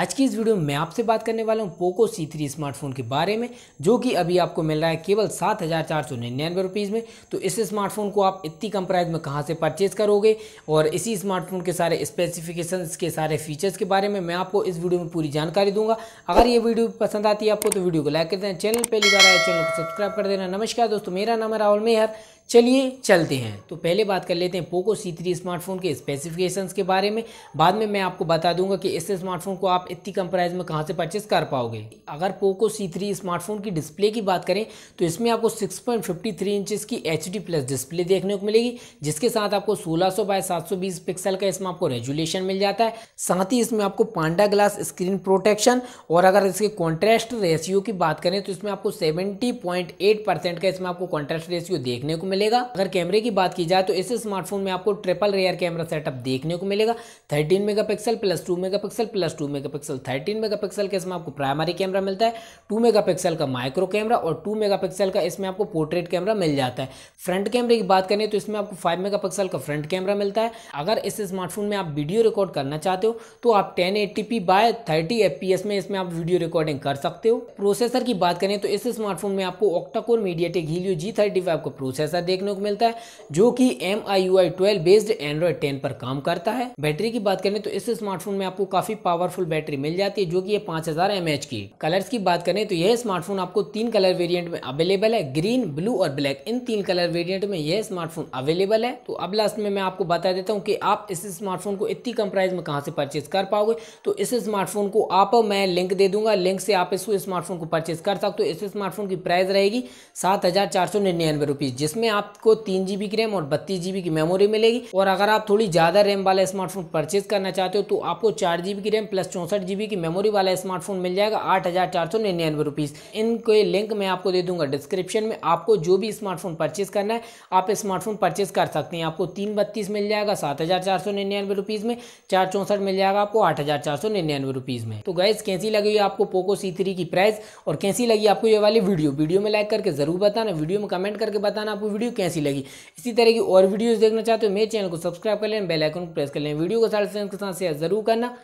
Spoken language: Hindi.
आज की इस वीडियो में मैं आपसे बात करने वाला हूं पोको C3 स्मार्टफोन के बारे में जो कि अभी आपको मिल रहा है केवल सात हज़ार चार सौ निन्यानवे रुपीज़ में तो इस स्मार्टफोन को आप इतनी कम प्राइस में कहां से परचेज़ करोगे और इसी स्मार्टफोन के सारे स्पेसिफिकेशंस के सारे फीचर्स के बारे में मैं आपको इस वीडियो में पूरी जानकारी दूंगा अगर ये वीडियो पसंद आती है आपको तो वीडियो को लाइक कर देना चैनल पहली बार आया चैनल को सब्सक्राइब कर देना नमस्कार दोस्तों मेरा नाम है राहुल मेहर चलिए चलते हैं तो पहले बात कर लेते हैं पोको सी थ्री स्मार्टफोन के स्पेसिफिकेशंस के बारे में बाद में मैं आपको बता दूंगा कि इस स्मार्टफोन को आप इतनी कम प्राइस में कहाँ से परचेस कर पाओगे अगर पोको सी थ्री स्मार्टफोन की डिस्प्ले की बात करें तो इसमें आपको सिक्स पॉइंट फिफ्टी थ्री की एच डी प्लस डिस्प्ले देखने को मिलेगी जिसके साथ आपको सोलह सौ बाय सात सौ बीस पिक्सल का इसमें आपको रेजुलेशन मिल जाता है साथ ही इसमें आपको पांडा ग्लास स्क्रीन प्रोटेक्शन और अगर इसके कॉन्ट्रेस्ट रेशियो की बात करें तो इसमें आपको सेवेंटी पॉइंट एट परसेंट का इसमें आपको कॉन्ट्रेस्ट रेशियो देखने को मिलेगा मिलेगा अगर कैमरे की बात की जाए तो इस स्मार्टफोन में आपको ट्रिपल रेयर कैमरा सेटअप देखने को मिलेगा thirteen mega plus two mega plus two mega pixel thirteen mega का इसमें आपको प्राइमरी कैमरा मिलता है टू मेगा का माइक्रो कैमरा और टू मेगा का इसमें आपको पोर्ट्रेट कैमरा मिल जाता है फ्रंट कैमरे की बात करें तो इसमें आपको फाइव मेगा का फ्रंट कैमरा मिलता है अगर इस स्मार्टफोन में आप वीडियो रिकॉर्ड करना चाहते हो तो आप ten eighty by thirty F में इसमें आप वीडियो रिकॉर्डिंग कर सकते हो प्रोसेसर की बात करें तो इस स्मार्टफोन में आपको octa core MediaTek Helio G thirty का प्रोसेसर देखने को मिलता है जो कि M I U I twelve based Android ten पर काम करता है बैटरी की बात करें तो इस स्मार्टफोन में आपको काफी पावरफुल बैटरी मिल जाती है जो की पांच हजार एमएच की कलर की बात करें तो यह स्मार्टफोन आपको तीन कलर वेरियंट में अवेलेबल है ग्रीन ब्लू और ब्लैक इन तीन कलर वेरियंट में यह स्मार्टफोन अवेलेबल है तो अब लास्ट में मैं आपको बता देता हूँ कि आप इस स्मार्टफोन को इतनी कम प्राइस में कहाँ से परचेज कर पाओगे तो इस स्मार्टफोन को आप मैं लिंक दे दूंगा लिंक से आप इस स्मार्टफोन को परचेज कर सकते हो इस स्मार्टफोन की प्राइस रहेगी सात हजार चार सौ निन्यानवे रुपीज जिसमें आपको तीन जीबी की रैम और बत्तीस जीबी की मेमोरी मिलेगी और अगर आप थोड़ी ज़्यादा रैम वाला स्मार्टफोन परचेज करना चाहते हो तो आपको चार जीबी की रैम प्लस चौसठ जीबी की मेमोरी वाला स्मार्टफोन मिल जाएगा आठ हज़ार चार सौ निन्यानवे रुपीज़ इनके लिंक मैं आपको दे दूंगा डिस्क्रिप्शन में आपको जो भी स्मार्टफोन परचेज करना है आप स्मार्टफोन परचेज कर सकते हैं आपको तीन बत्तीस मिल जाएगा सात हज़ार चार सौ निन्यानवे रुपीज़ में चार चौसठ मिल जाएगा आपको आठ हज़ार चार सौ निन्यानवे रुपीज़ में तो गैस कैसी लगी आपको पोको सी थ्री की प्राइस और कैसी लगी आपको ये वाली वीडियो वीडियो में लाइक करके ज़रूर बताना वीडियो में कमेंट करके बताना आपको वीडियो कैसी लगी इसी तरह की और वीडियोस देखना चाहते हो मेरे चैनल को सब्सक्राइब कर लेना बेलाइकन को प्रेस कर लें वीडियो को सारे साथ शेयर जरूर करना